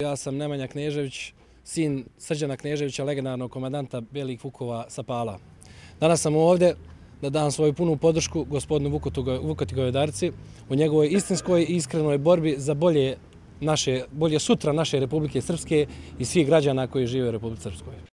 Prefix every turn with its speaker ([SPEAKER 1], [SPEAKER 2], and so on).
[SPEAKER 1] Ja sam Nemanja Knežević, sin Srđana Kneževića, legendarnog komandanta Belih Vukova sa Pala. Danas sam ovde da dam svoju punu podršku gospodinu Vukotigove Darci u njegovoj istinskoj i iskrenoj borbi za bolje, naše, bolje sutra naše Republike Srpske i svih građana koji žive u Republike Srpskoj.